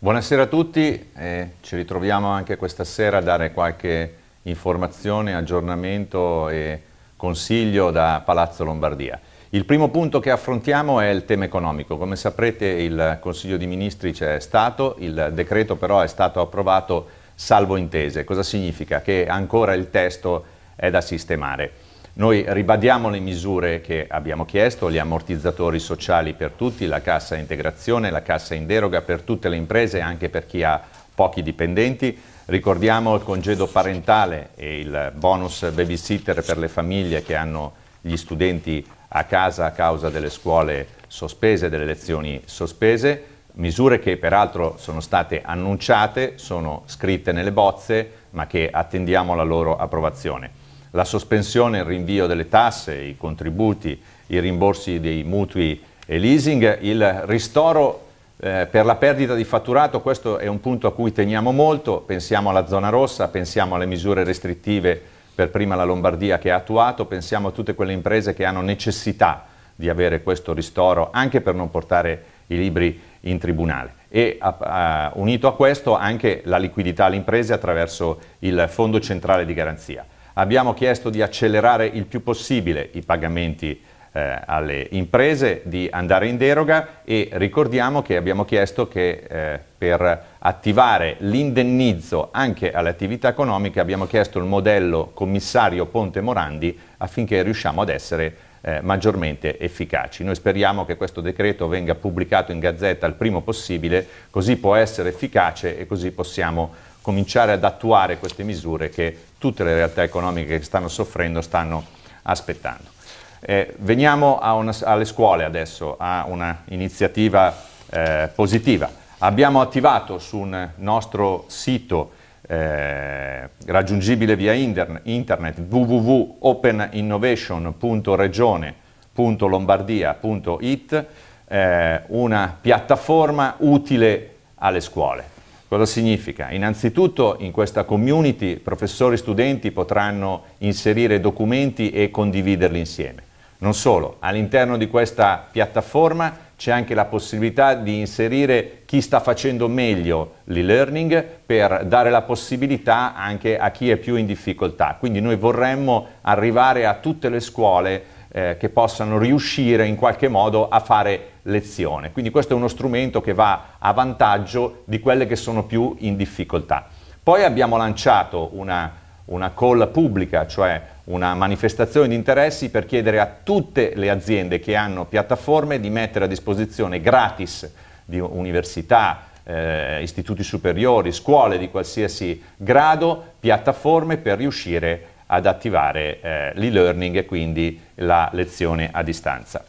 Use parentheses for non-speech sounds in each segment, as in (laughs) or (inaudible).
Buonasera a tutti, eh, ci ritroviamo anche questa sera a dare qualche informazione, aggiornamento e consiglio da Palazzo Lombardia. Il primo punto che affrontiamo è il tema economico. Come saprete il Consiglio dei Ministri c'è stato, il decreto però è stato approvato salvo intese. Cosa significa? Che ancora il testo è da sistemare. Noi ribadiamo le misure che abbiamo chiesto, gli ammortizzatori sociali per tutti, la cassa integrazione, la cassa in deroga per tutte le imprese, e anche per chi ha pochi dipendenti. Ricordiamo il congedo parentale e il bonus babysitter per le famiglie che hanno gli studenti a casa a causa delle scuole sospese, delle lezioni sospese, misure che peraltro sono state annunciate, sono scritte nelle bozze, ma che attendiamo la loro approvazione la sospensione, il rinvio delle tasse, i contributi, i rimborsi dei mutui e leasing, il ristoro eh, per la perdita di fatturato, questo è un punto a cui teniamo molto, pensiamo alla zona rossa, pensiamo alle misure restrittive per prima la Lombardia che ha attuato, pensiamo a tutte quelle imprese che hanno necessità di avere questo ristoro anche per non portare i libri in tribunale e a, a, unito a questo anche la liquidità alle imprese attraverso il Fondo Centrale di Garanzia. Abbiamo chiesto di accelerare il più possibile i pagamenti eh, alle imprese, di andare in deroga e ricordiamo che abbiamo chiesto che eh, per attivare l'indennizzo anche alle attività economiche abbiamo chiesto il modello commissario Ponte Morandi affinché riusciamo ad essere eh, maggiormente efficaci. Noi speriamo che questo decreto venga pubblicato in gazzetta il primo possibile, così può essere efficace e così possiamo cominciare ad attuare queste misure che tutte le realtà economiche che stanno soffrendo stanno aspettando. Eh, veniamo una, alle scuole adesso, a un'iniziativa eh, positiva. Abbiamo attivato su un nostro sito eh, raggiungibile via internet www.openinnovation.regione.lombardia.it eh, una piattaforma utile alle scuole. Cosa significa? Innanzitutto in questa community professori e studenti potranno inserire documenti e condividerli insieme. Non solo, all'interno di questa piattaforma c'è anche la possibilità di inserire chi sta facendo meglio l'e-learning per dare la possibilità anche a chi è più in difficoltà. Quindi noi vorremmo arrivare a tutte le scuole eh, che possano riuscire in qualche modo a fare lezione. Quindi questo è uno strumento che va a vantaggio di quelle che sono più in difficoltà. Poi abbiamo lanciato una, una call pubblica, cioè una manifestazione di interessi per chiedere a tutte le aziende che hanno piattaforme di mettere a disposizione gratis di università, eh, istituti superiori, scuole di qualsiasi grado, piattaforme per riuscire ad attivare eh, l'e-learning e quindi la lezione a distanza.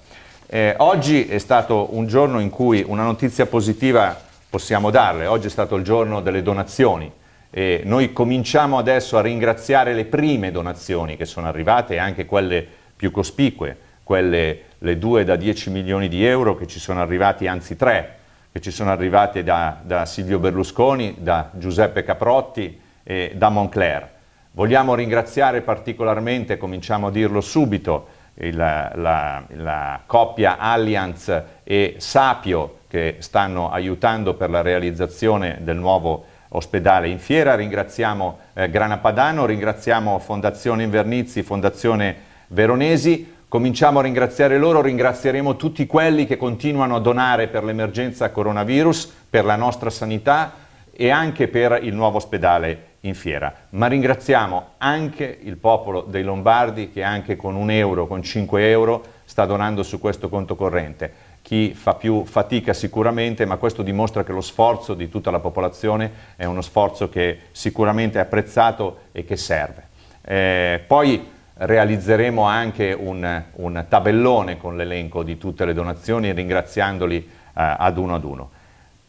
Eh, oggi è stato un giorno in cui una notizia positiva possiamo darle, oggi è stato il giorno delle donazioni. E noi cominciamo adesso a ringraziare le prime donazioni che sono arrivate, e anche quelle più cospicue, quelle le due da 10 milioni di euro che ci sono arrivati, anzi tre, che ci sono arrivate da, da Silvio Berlusconi, da Giuseppe Caprotti e da Moncler. Vogliamo ringraziare particolarmente, cominciamo a dirlo subito, la, la, la coppia Allianz e Sapio che stanno aiutando per la realizzazione del nuovo ospedale in fiera. Ringraziamo eh, Grana Padano, ringraziamo Fondazione Invernizi, Fondazione Veronesi. Cominciamo a ringraziare loro, ringrazieremo tutti quelli che continuano a donare per l'emergenza coronavirus, per la nostra sanità e anche per il nuovo ospedale in fiera. Ma ringraziamo anche il popolo dei Lombardi che anche con un euro, con 5 euro, sta donando su questo conto corrente. Chi fa più fatica sicuramente, ma questo dimostra che lo sforzo di tutta la popolazione è uno sforzo che sicuramente è apprezzato e che serve. Eh, poi realizzeremo anche un, un tabellone con l'elenco di tutte le donazioni ringraziandoli eh, ad uno ad uno.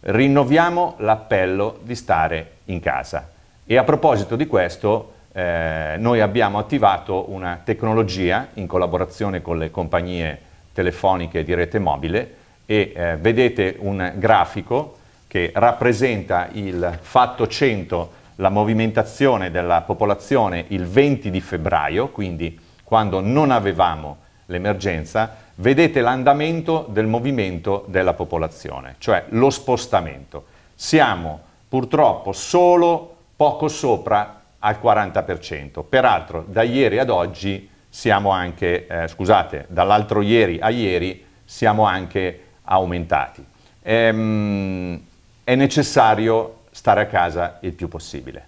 Rinnoviamo l'appello di stare in casa. E a proposito di questo, eh, noi abbiamo attivato una tecnologia in collaborazione con le compagnie telefoniche di rete mobile e eh, vedete un grafico che rappresenta il fatto 100, la movimentazione della popolazione il 20 di febbraio, quindi quando non avevamo l'emergenza, vedete l'andamento del movimento della popolazione, cioè lo spostamento. Siamo purtroppo solo poco sopra al 40%. Peraltro da ieri ad oggi siamo anche, eh, scusate, dall'altro ieri a ieri siamo anche aumentati. Ehm, è necessario stare a casa il più possibile.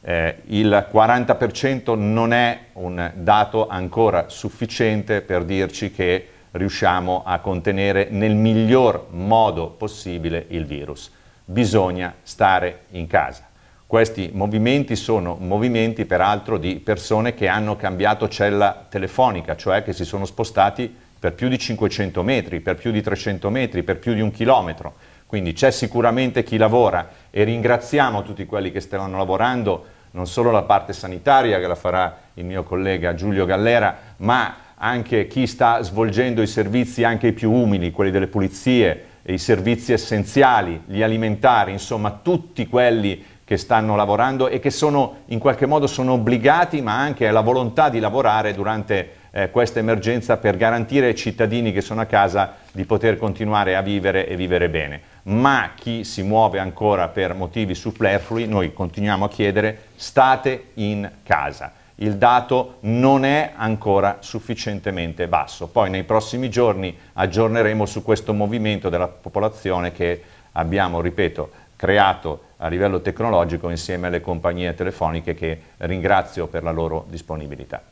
Eh, il 40% non è un dato ancora sufficiente per dirci che riusciamo a contenere nel miglior modo possibile il virus. Bisogna stare in casa. Questi movimenti sono movimenti peraltro di persone che hanno cambiato cella telefonica, cioè che si sono spostati per più di 500 metri, per più di 300 metri, per più di un chilometro. Quindi c'è sicuramente chi lavora e ringraziamo tutti quelli che stanno lavorando, non solo la parte sanitaria che la farà il mio collega Giulio Gallera, ma anche chi sta svolgendo i servizi anche i più umili, quelli delle pulizie, i servizi essenziali, gli alimentari, insomma tutti quelli che stanno lavorando e che sono in qualche modo sono obbligati ma anche alla volontà di lavorare durante eh, questa emergenza per garantire ai cittadini che sono a casa di poter continuare a vivere e vivere bene. Ma chi si muove ancora per motivi superflui, noi continuiamo a chiedere state in casa. Il dato non è ancora sufficientemente basso. Poi nei prossimi giorni aggiorneremo su questo movimento della popolazione che abbiamo, ripeto, creato a livello tecnologico insieme alle compagnie telefoniche che ringrazio per la loro disponibilità.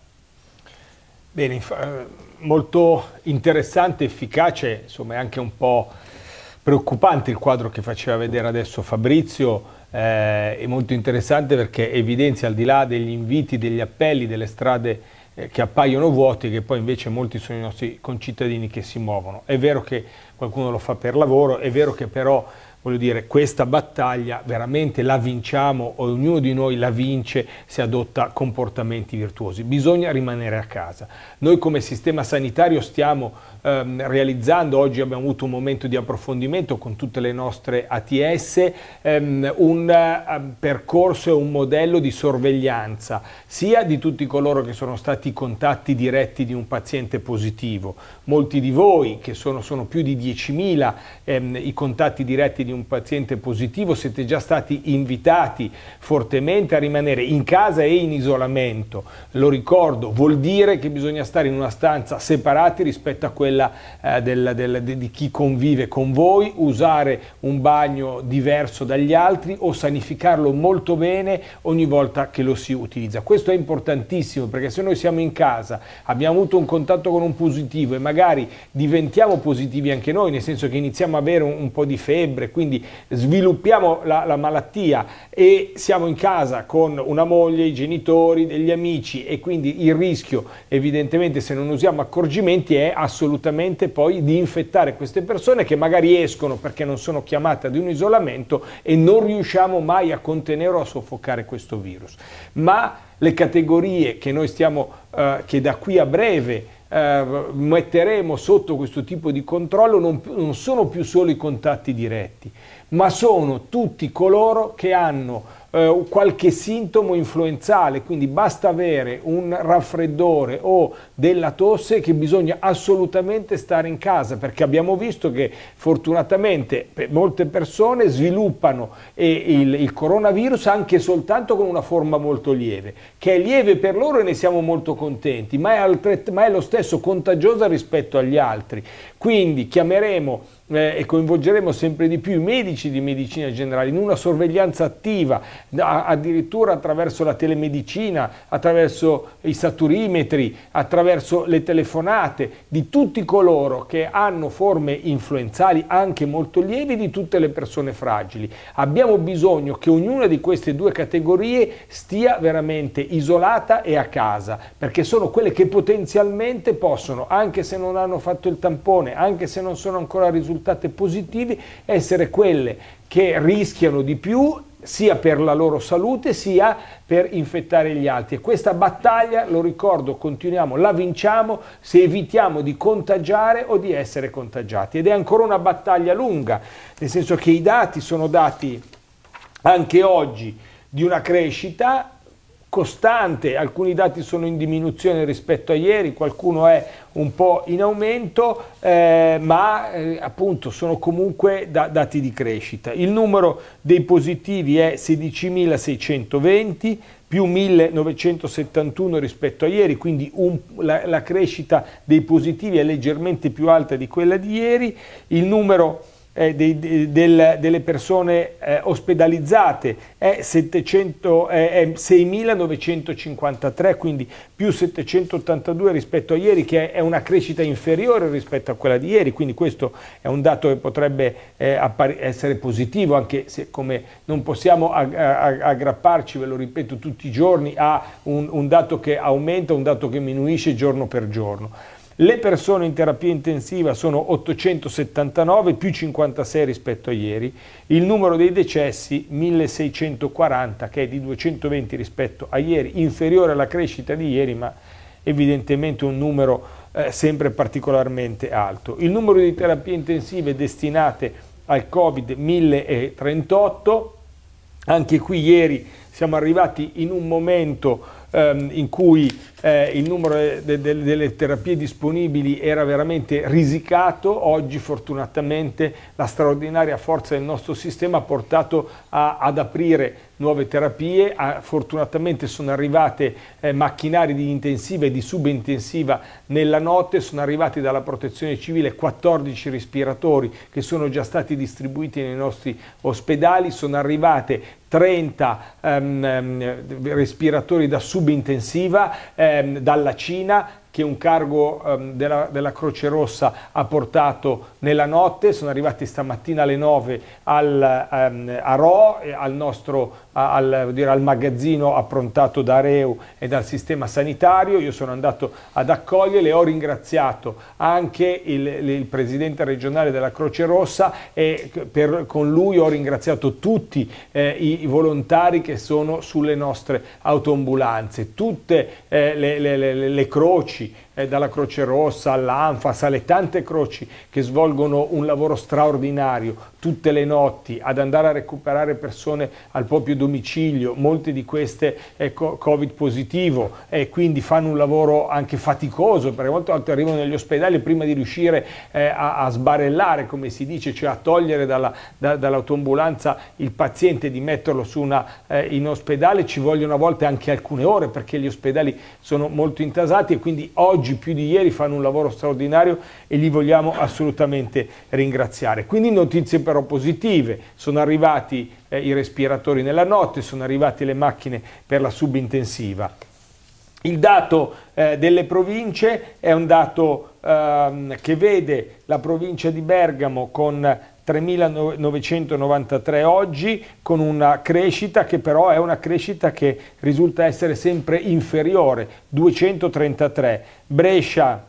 Bene, eh, molto interessante, efficace, insomma è anche un po' preoccupante il quadro che faceva vedere adesso Fabrizio, eh, è molto interessante perché evidenzia al di là degli inviti, degli appelli, delle strade eh, che appaiono vuote, che poi invece molti sono i nostri concittadini che si muovono. È vero che qualcuno lo fa per lavoro, è vero che però voglio dire, questa battaglia veramente la vinciamo, ognuno di noi la vince se adotta comportamenti virtuosi. Bisogna rimanere a casa. Noi come sistema sanitario stiamo ehm, realizzando, oggi abbiamo avuto un momento di approfondimento con tutte le nostre ATS, ehm, un eh, percorso e un modello di sorveglianza sia di tutti coloro che sono stati contatti diretti di un paziente positivo. Molti di voi, che sono, sono più di 10.000 ehm, i contatti diretti di un un paziente positivo, siete già stati invitati fortemente a rimanere in casa e in isolamento. Lo ricordo, vuol dire che bisogna stare in una stanza separati rispetto a quella eh, della, della, di chi convive con voi, usare un bagno diverso dagli altri o sanificarlo molto bene ogni volta che lo si utilizza. Questo è importantissimo perché se noi siamo in casa, abbiamo avuto un contatto con un positivo e magari diventiamo positivi anche noi, nel senso che iniziamo a avere un, un po' di febbre, quindi quindi sviluppiamo la, la malattia e siamo in casa con una moglie, i genitori, degli amici e quindi il rischio evidentemente se non usiamo accorgimenti è assolutamente poi di infettare queste persone che magari escono perché non sono chiamate ad un isolamento e non riusciamo mai a contenere o a soffocare questo virus. Ma le categorie che noi stiamo, eh, che da qui a breve eh, metteremo sotto questo tipo di controllo non, non sono più solo i contatti diretti, ma sono tutti coloro che hanno eh, qualche sintomo influenzale, quindi basta avere un raffreddore o della tosse che bisogna assolutamente stare in casa perché abbiamo visto che fortunatamente molte persone sviluppano il, il coronavirus anche soltanto con una forma molto lieve, che è lieve per loro e ne siamo molto contenti, ma è, ma è lo stesso contagiosa rispetto agli altri. Quindi chiameremo eh, e coinvolgeremo sempre di più i medici di medicina generale in una sorveglianza attiva, da, addirittura attraverso la telemedicina, attraverso i saturimetri, attraverso le telefonate di tutti coloro che hanno forme influenzali anche molto lievi di tutte le persone fragili. Abbiamo bisogno che ognuna di queste due categorie stia veramente isolata e a casa, perché sono quelle che potenzialmente possono, anche se non hanno fatto il tampone, anche se non sono ancora risultate positivi, essere quelle che rischiano di più sia per la loro salute sia per infettare gli altri. E questa battaglia, lo ricordo, continuiamo, la vinciamo se evitiamo di contagiare o di essere contagiati. Ed è ancora una battaglia lunga, nel senso che i dati sono dati anche oggi di una crescita costante, alcuni dati sono in diminuzione rispetto a ieri, qualcuno è un po' in aumento, eh, ma eh, appunto sono comunque da, dati di crescita. Il numero dei positivi è 16.620 più 1.971 rispetto a ieri, quindi un, la, la crescita dei positivi è leggermente più alta di quella di ieri. Il numero eh, dei, de, del, delle persone eh, ospedalizzate è, 700, è 6.953, quindi più 782 rispetto a ieri, che è una crescita inferiore rispetto a quella di ieri, quindi questo è un dato che potrebbe eh, essere positivo, anche se come non possiamo ag ag aggrapparci, ve lo ripeto, tutti i giorni a un, un dato che aumenta, un dato che diminuisce giorno per giorno. Le persone in terapia intensiva sono 879 più 56 rispetto a ieri, il numero dei decessi 1640 che è di 220 rispetto a ieri, inferiore alla crescita di ieri ma evidentemente un numero eh, sempre particolarmente alto. Il numero di terapie intensive destinate al Covid 1038, anche qui ieri siamo arrivati in un momento ehm, in cui eh, il numero de de delle terapie disponibili era veramente risicato, oggi fortunatamente la straordinaria forza del nostro sistema ha portato a ad aprire nuove terapie, fortunatamente sono arrivate eh, macchinari di intensiva e di subintensiva nella notte, sono arrivati dalla protezione civile 14 respiratori che sono già stati distribuiti nei nostri ospedali, sono arrivate 30 um, ehm, ehm, respiratori da subintensiva um, dalla Cina, che un cargo um, della, della, Croce Rossa ha portato nella notte, sono arrivati stamattina alle 9 al, um, a Ro, al, nostro, al, dire, al magazzino approntato da Reu e dal sistema sanitario, io sono andato ad accoglierle, ho ringraziato anche il, il presidente regionale della Croce Rossa e per, con lui ho ringraziato tutti eh, i volontari che sono sulle nostre autoambulanze, tutte eh, le, le, le, le croci, Gucci eh, dalla Croce Rossa all'Anfas, alle tante croci che svolgono un lavoro straordinario tutte le notti ad andare a recuperare persone al proprio domicilio, molte di queste eh, Covid positivo e quindi fanno un lavoro anche faticoso perché molte volte arrivano negli ospedali prima di riuscire eh, a, a, sbarellare, come si dice, cioè a togliere dalla, da, dall'autoambulanza il paziente, di metterlo una, eh, in ospedale, ci vogliono a volte anche alcune ore perché gli ospedali sono molto intasati e quindi oggi oggi più di ieri fanno un lavoro straordinario e li vogliamo assolutamente ringraziare. Quindi notizie però positive, sono arrivati eh, i respiratori nella notte, sono arrivate le macchine per la subintensiva. Il dato eh, delle province è un dato ehm, che vede la provincia di Bergamo con 3.993 oggi con una crescita che però è una crescita che risulta essere sempre inferiore, 233. Brescia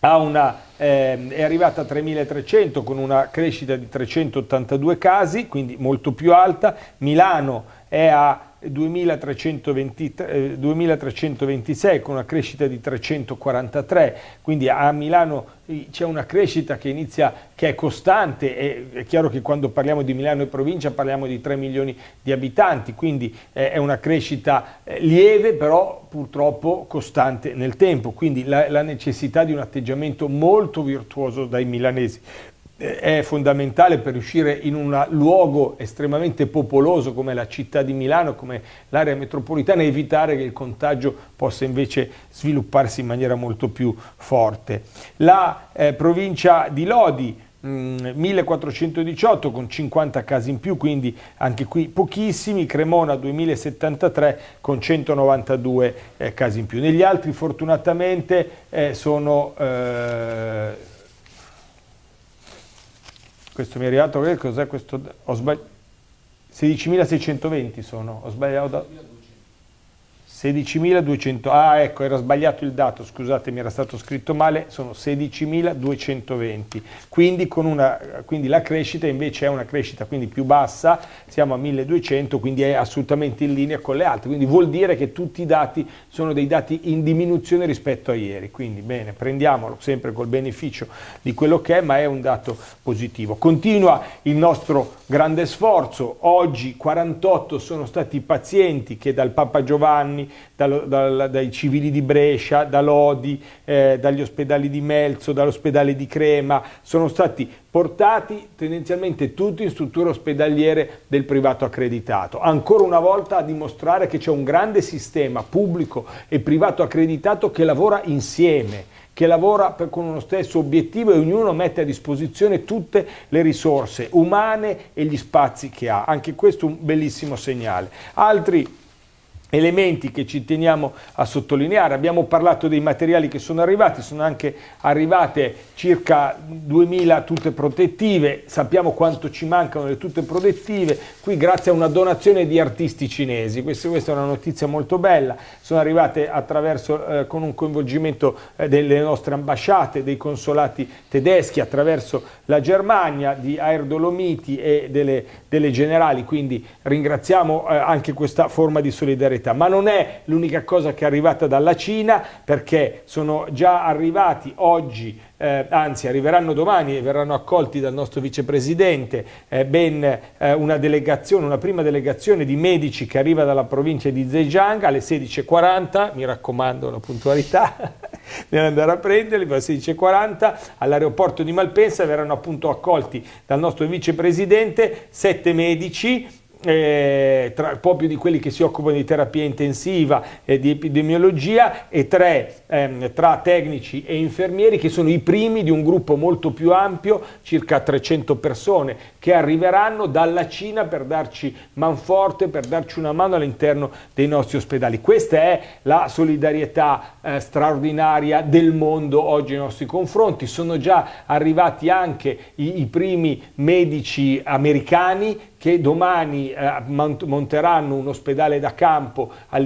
una, eh, è arrivata a 3.300 con una crescita di 382 casi, quindi molto più alta. Milano è a 2326 eh, con una crescita di 343, quindi a Milano eh, c'è una crescita che inizia, che è costante, e è chiaro che quando parliamo di Milano e provincia parliamo di 3 milioni di abitanti, quindi eh, è una crescita lieve però purtroppo costante nel tempo, quindi la, la necessità di un atteggiamento molto virtuoso dai milanesi è fondamentale per riuscire in un luogo estremamente popoloso come la città di Milano, come l'area metropolitana, evitare che il contagio possa invece svilupparsi in maniera molto più forte. La eh, provincia di Lodi 1418 mm, con 50 casi in più, quindi anche qui pochissimi, Cremona 2073 con 192 eh, casi in più. Negli altri fortunatamente eh, sono... Eh, questo mi è arrivato, cos'è questo? Ho sbagliato. 16.620 sono, ho sbagliato. Da 16.200, ah ecco era sbagliato il dato, scusatemi era stato scritto male, sono 16.220, quindi, quindi, la crescita invece è una crescita quindi più bassa, siamo a 1.200, quindi è assolutamente in linea con le altre, quindi vuol dire che tutti i dati sono dei dati in diminuzione rispetto a ieri, quindi bene, prendiamolo sempre col beneficio di quello che è, ma è un dato positivo. Continua il nostro grande sforzo, oggi 48 sono stati i pazienti che dal Papa Giovanni dal, dal, dai civili di Brescia, da Lodi, eh, dagli ospedali di Melzo, dall'ospedale di Crema, sono stati portati tendenzialmente tutti in strutture ospedaliere del privato accreditato. Ancora una volta a dimostrare che c'è un grande sistema pubblico e privato accreditato che lavora insieme che lavora per, con uno stesso obiettivo e ognuno mette a disposizione tutte le risorse umane e gli spazi che ha. Anche questo è un bellissimo segnale. Altri elementi che ci teniamo a sottolineare. Abbiamo parlato dei materiali che sono arrivati, sono anche arrivate circa 2000 tute protettive, sappiamo quanto ci mancano le tute protettive, qui grazie a una donazione di artisti cinesi, questa, questa è una notizia molto bella, sono arrivate attraverso, eh, con un coinvolgimento eh, delle nostre ambasciate, dei consolati tedeschi, attraverso la Germania, di Air e delle, delle generali, quindi ringraziamo eh, anche questa forma di solidarietà concreta, ma non è l'unica cosa che è arrivata dalla Cina perché sono già arrivati oggi eh, anzi arriveranno domani e verranno accolti dal nostro vicepresidente eh, ben eh, una delegazione, una prima delegazione di medici che arriva dalla provincia di Zhejiang alle 16.40, mi raccomando la puntualità nell'andare (laughs) a prenderli, alle 16.40 all'aeroporto di Malpensa verranno appunto accolti dal nostro vicepresidente sette medici eh, tra, proprio di quelli che si occupano di terapia intensiva e di epidemiologia e tre ehm, tra tecnici e infermieri che sono i primi di un gruppo molto più ampio, circa 300 persone, che arriveranno dalla Cina per darci manforte, per darci una mano all'interno dei nostri ospedali. Questa è la solidarietà eh, straordinaria del mondo oggi nei nostri confronti. Sono già arrivati anche i, i primi medici americani che domani eh, monteranno un ospedale da campo eh,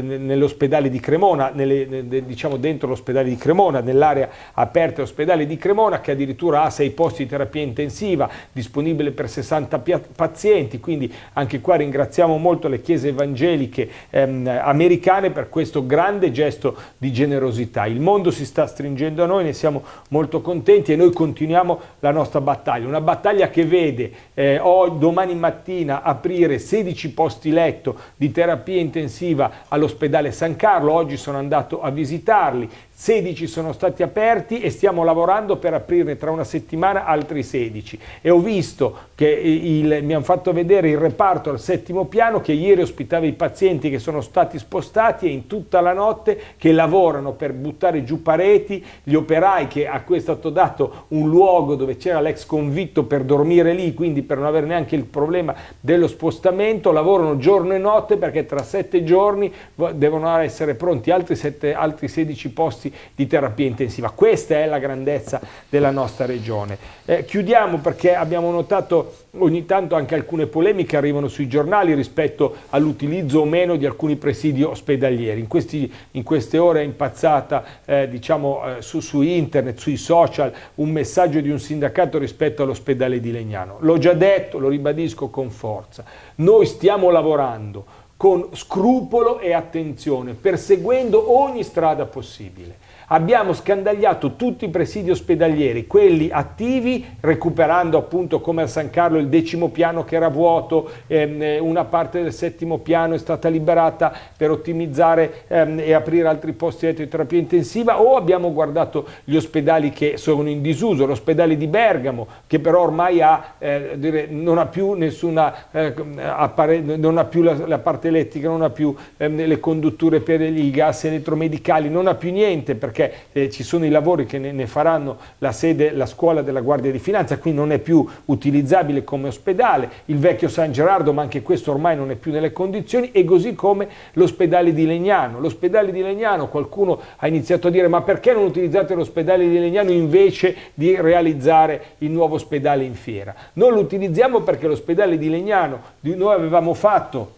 nell'ospedale di Cremona, nelle, diciamo dentro l'ospedale di Cremona, nell'area aperta ospedale di Cremona che addirittura ha sei posti di terapia intensiva disponibile per 60 pazienti, quindi anche qua ringraziamo molto le chiese evangeliche ehm, americane per questo grande gesto di generosità. Il mondo si sta stringendo a noi, ne siamo molto contenti e noi continuiamo la nostra battaglia, una battaglia che vede eh, domani domani mattina aprire 16 posti letto di terapia intensiva all'ospedale San Carlo, oggi sono andato a visitarli, 16 sono stati aperti e stiamo lavorando per aprirne tra una settimana altri 16 e ho visto che il, mi hanno fatto vedere il reparto al settimo piano che ieri ospitava i pazienti che sono stati spostati e in tutta la notte che lavorano per buttare giù pareti, gli operai che a cui è stato dato un luogo dove c'era l'ex convitto per dormire lì, quindi per non avere neanche il problema dello spostamento, lavorano giorno e notte perché tra 7 giorni devono essere pronti altri, 7, altri 16 posti di terapia intensiva. Questa è la grandezza della nostra regione. Eh, chiudiamo perché abbiamo notato ogni tanto anche alcune polemiche arrivano sui giornali rispetto all'utilizzo o meno di alcuni presidi ospedalieri. In, questi, in queste ore è impazzata eh, diciamo, eh, su, su, internet, sui social, un messaggio di un sindacato rispetto all'ospedale di Legnano. L'ho già detto, lo ribadisco con forza. Noi stiamo lavorando con scrupolo e attenzione, perseguendo ogni strada possibile. Abbiamo scandagliato tutti i presidi ospedalieri, quelli attivi, recuperando appunto come a San Carlo il decimo piano che era vuoto, ehm, eh, una parte del settimo piano è stata liberata per ottimizzare ehm, e aprire altri posti di terapia intensiva o abbiamo guardato gli ospedali che sono in disuso, l'ospedale di Bergamo che però ormai ha, eh, dire, non ha più, nessuna, eh, appare, non ha più la, la, parte elettrica, non ha più ehm, le condutture per i gas elettromedicali, non ha più niente perché perché eh, ci sono i lavori che ne, ne, faranno la sede, la scuola della Guardia di Finanza, qui non è più utilizzabile come ospedale, il vecchio San Gerardo, ma anche questo ormai non è più nelle condizioni, e così come l'ospedale di Legnano. L'ospedale di Legnano, qualcuno ha iniziato a dire ma perché non utilizzate l'ospedale di Legnano invece di realizzare il nuovo ospedale in fiera? Non lo utilizziamo perché l'ospedale di Legnano, noi avevamo fatto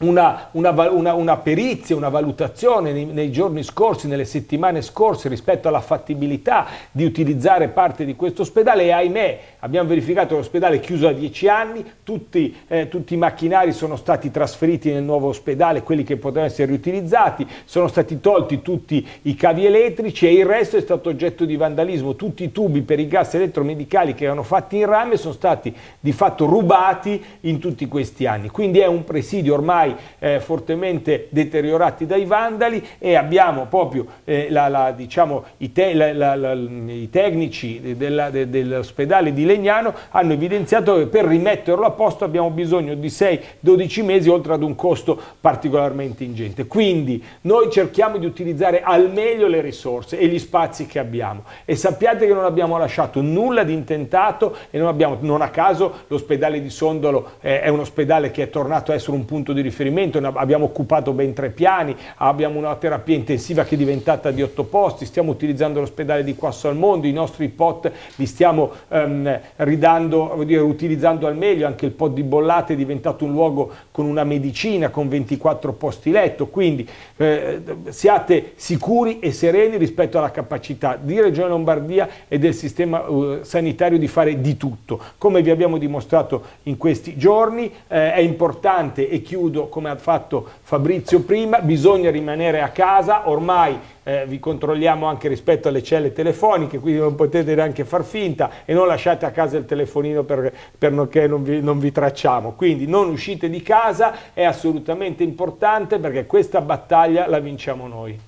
una, una, una, una, perizia, una valutazione nei, nei, giorni scorsi, nelle settimane scorse rispetto alla fattibilità di utilizzare parte di questo ospedale e ahimè abbiamo verificato l'ospedale chiuso a dieci anni, tutti, eh, tutti, i macchinari sono stati trasferiti nel nuovo ospedale, quelli che potevano essere riutilizzati, sono stati tolti tutti i cavi elettrici e il resto è stato oggetto di vandalismo, tutti i tubi per i gas elettromedicali che erano fatti in rame sono stati di fatto rubati in tutti questi anni, quindi è un presidio ormai ormai eh, fortemente deteriorati dai vandali e abbiamo proprio eh, la, la, diciamo, i, te, la, i, tecnici dell'ospedale de, di Legnano hanno evidenziato che per rimetterlo a posto abbiamo bisogno di 6-12 mesi oltre ad un costo particolarmente ingente. Quindi noi cerchiamo di utilizzare al meglio le risorse e gli spazi che abbiamo e sappiate che non abbiamo lasciato nulla di intentato e non, abbiamo, non a caso l'ospedale di Sondolo eh, è un ospedale che è tornato a essere un punto di riferimento riferimento, abbiamo occupato ben tre piani, abbiamo una terapia intensiva che è diventata di otto posti, stiamo utilizzando l'ospedale di Quasso al Mondo, i nostri pot li stiamo ehm, ridando, dire, utilizzando al meglio, anche il pot di Bollate è diventato un luogo con una medicina, con 24 posti letto, quindi eh, siate sicuri e sereni rispetto alla capacità di Regione Lombardia e del sistema eh, sanitario di fare di tutto. Come vi abbiamo dimostrato in questi giorni, eh, è importante, e chiudo come ha fatto Fabrizio prima, bisogna rimanere a casa, ormai eh, vi controlliamo anche rispetto alle celle telefoniche, quindi non potete neanche far finta e non lasciate a casa il telefonino perché per non, non vi tracciamo. Quindi non uscite di casa, è assolutamente importante perché questa battaglia la vinciamo noi.